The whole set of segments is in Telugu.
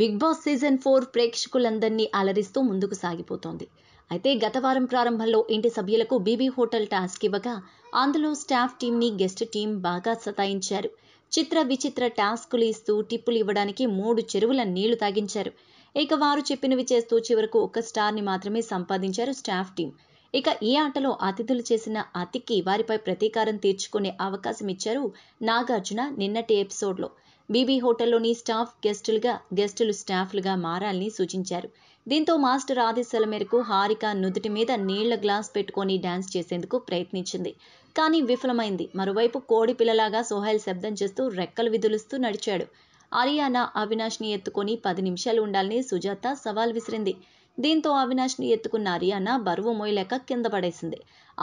బిగ్ బాస్ సీజన్ ఫోర్ ప్రేక్షకులందరినీ అలరిస్తూ ముందుకు సాగిపోతోంది అయితే గత వారం ప్రారంభంలో ఇంటి సభ్యులకు బీబీ హోటల్ టాస్క్ ఇవ్వగా అందులో స్టాఫ్ టీంని గెస్ట్ టీం బాగా సతాయించారు చిత్ర విచిత్ర టాస్కులు ఇస్తూ టిప్పులు ఇవ్వడానికి మూడు చెరువుల నీళ్లు తాగించారు ఇక వారు చెప్పినవి చేస్తూ చివరకు ఒక స్టార్ని మాత్రమే సంపాదించారు స్టాఫ్ టీం ఇక ఈ ఆటలో అతిథులు చేసిన అతికి వారిపై ప్రతీకారం తీర్చుకునే అవకాశం ఇచ్చారు నాగార్జున నిన్నటి ఎపిసోడ్లో బీబీ హోటల్లోని స్టాఫ్ గెస్టులుగా గెస్టులు స్టాఫ్లుగా మారాలని సూచించారు దీంతో మాస్టర్ ఆదేశాల మేరకు హారిక నుదుటి మీద నీళ్ల గ్లాస్ పెట్టుకొని డాన్స్ చేసేందుకు ప్రయత్నించింది కానీ విఫలమైంది మరోవైపు కోడి పిల్లలాగా సోహైల్ శబ్దం చేస్తూ రెక్కలు విధులుస్తూ నడిచాడు అవినాష్ అవినాష్ని ఎత్తుకొని పది నిమిషాలు ఉండాలని సుజాత సవాల్ విసిరింది దీంతో అవినాష్ని ఎత్తుకున్న అరియానా బరువు మోయలేక కింద పడేసింది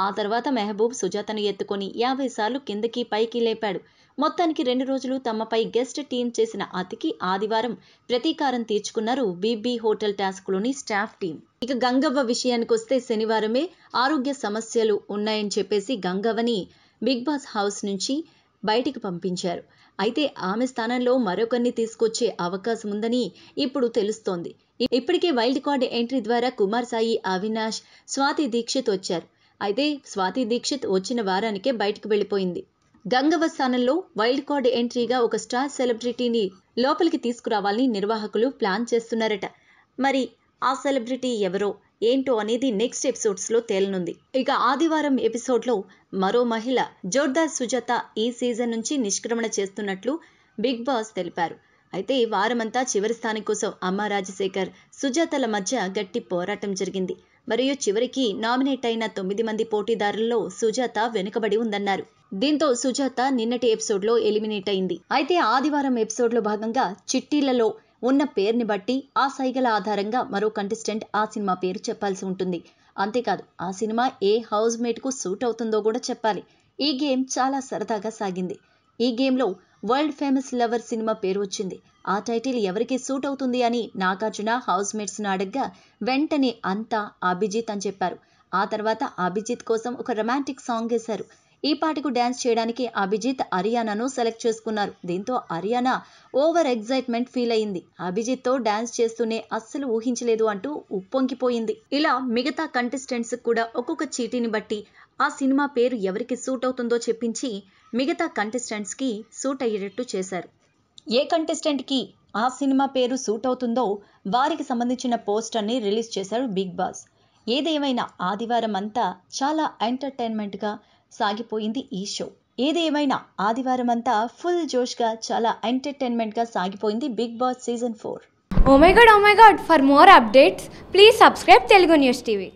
ఆ తర్వాత మెహబూబ్ సుజాతను ఎత్తుకొని యాభై సార్లు కిందకి పైకి లేపాడు మొత్తానికి రెండు రోజులు తమపై గెస్ట్ టీం చేసిన అతికి ఆదివారం ప్రతీకారం తీర్చుకున్నారు బీబీ హోటల్ టాస్క్లోని స్టాఫ్ టీం ఇక గంగవ్వ విషయానికి వస్తే శనివారమే ఆరోగ్య సమస్యలు ఉన్నాయని చెప్పేసి గంగవ్వని బిగ్ బాస్ హౌస్ నుంచి బయటికి పంపించారు అయితే ఆమె స్థానంలో మరొకరిని తీసుకొచ్చే అవకాశం ఉందని ఇప్పుడు తెలుస్తోంది ఇప్పటికే వైల్డ్ కార్డ్ ఎంట్రీ ద్వారా కుమార్ సాయి అవినాష్ స్వాతి దీక్షిత్ వచ్చారు అయితే స్వాతి దీక్షిత్ వచ్చిన వారానికే బయటకు వెళ్ళిపోయింది గంగవ స్థానంలో వైల్డ్ కార్డ్ ఎంట్రీగా ఒక స్టార్ సెలబ్రిటీని లోపలికి తీసుకురావాలని నిర్వాహకులు ప్లాన్ చేస్తున్నారట మరి ఆ సెలబ్రిటీ ఎవరో ఏంటో అనేది నెక్స్ట్ ఎపిసోడ్స్లో తేలనుంది ఇక ఆదివారం ఎపిసోడ్లో మరో మహిళ జోర్దార్ సుజాత ఈ సీజన్ నుంచి నిష్క్రమణ చేస్తున్నట్లు బిగ్ బాస్ తెలిపారు అయితే ఈ వారమంతా చివరి స్థానం కోసం అమ్మ రాజశేఖర్ సుజాతల మధ్య గట్టి పోరాటం జరిగింది మరియు చివరికి నామినేట్ అయిన తొమ్మిది మంది పోటీదారుల్లో సుజాత వెనుకబడి ఉందన్నారు దీంతో సుజాత నిన్నటి ఎపిసోడ్లో ఎలిమినేట్ అయింది అయితే ఆదివారం ఎపిసోడ్లో భాగంగా చిట్టీలలో ఉన్న పేరుని బట్టి ఆ సైగల ఆధారంగా మరో కంటెస్టెంట్ ఆ సినిమా పేరు చెప్పాల్సి ఉంటుంది అంతేకాదు ఆ సినిమా ఏ హౌస్ మేట్కు సూట్ అవుతుందో కూడా చెప్పాలి ఈ గేమ్ చాలా సరదాగా సాగింది ఈ గేమ్లో వరల్డ్ ఫేమస్ లవర్ సినిమా పేరు వచ్చింది ఆ టైటిల్ ఎవరికి సూట్ అవుతుంది అని నాగార్జున హౌస్ మేట్స్ను అడగ్గా వెంటనే అంతా అభిజిత్ అని చెప్పారు ఆ తర్వాత అభిజిత్ కోసం ఒక రొమాంటిక్ సాంగ్ వేశారు ఈ పాటకు డ్యాన్స్ చేయడానికి అభిజిత్ అరియానాను సెలెక్ట్ చేసుకున్నారు దీంతో అరియానా ఓవర్ ఎగ్జైట్మెంట్ ఫీల్ అయింది అభిజిత్ తో డ్యాన్స్ చేస్తూనే అస్సలు ఊహించలేదు అంటూ ఉప్పొంగిపోయింది ఇలా మిగతా కంటెస్టెంట్స్ కూడా ఒక్కొక్క చీటీని బట్టి ఆ సినిమా పేరు ఎవరికి సూట్ అవుతుందో చెప్పించి మిగతా కంటెస్టెంట్స్కి సూట్ అయ్యేటట్టు చేశారు ఏ కంటెస్టెంట్కి ఆ సినిమా పేరు సూట్ అవుతుందో వారికి సంబంధించిన పోస్టర్ని రిలీజ్ చేశారు బిగ్ బాస్ ఏదేమైనా ఆదివారం అంతా చాలా ఎంటర్టైన్మెంట్గా సాగిపోయింది ఈ షో ఏదేమైనా ఆదివారం అంతా ఫుల్ జోష్గా చాలా ఎంటర్టైన్మెంట్గా సాగిపోయింది Bigg boss season four oh my god oh my god for more updates please subscribe Telugu news TV